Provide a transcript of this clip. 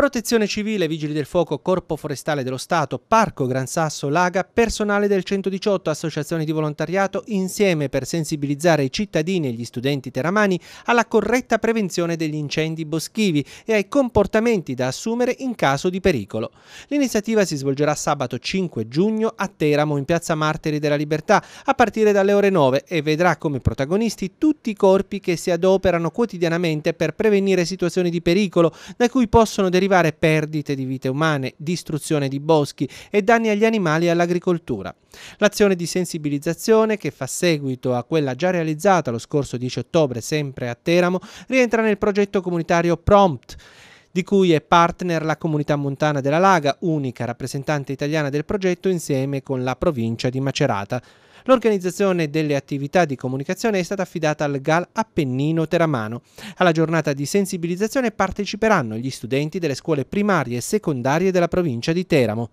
Protezione Civile, Vigili del Fuoco, Corpo Forestale dello Stato, Parco Gran Sasso, Laga, personale del 118, associazioni di volontariato, insieme per sensibilizzare i cittadini e gli studenti teramani alla corretta prevenzione degli incendi boschivi e ai comportamenti da assumere in caso di pericolo. L'iniziativa si svolgerà sabato 5 giugno a Teramo in piazza Martiri della Libertà a partire dalle ore 9 e vedrà come protagonisti tutti i corpi che si adoperano quotidianamente per prevenire situazioni di pericolo da cui possono derivare motivare perdite di vite umane, distruzione di boschi e danni agli animali e all'agricoltura. L'azione di sensibilizzazione, che fa seguito a quella già realizzata lo scorso 10 ottobre sempre a Teramo, rientra nel progetto comunitario Prompt, di cui è partner la comunità montana della Laga, unica rappresentante italiana del progetto insieme con la provincia di Macerata. L'organizzazione delle attività di comunicazione è stata affidata al GAL Appennino Teramano. Alla giornata di sensibilizzazione parteciperanno gli studenti delle scuole primarie e secondarie della provincia di Teramo.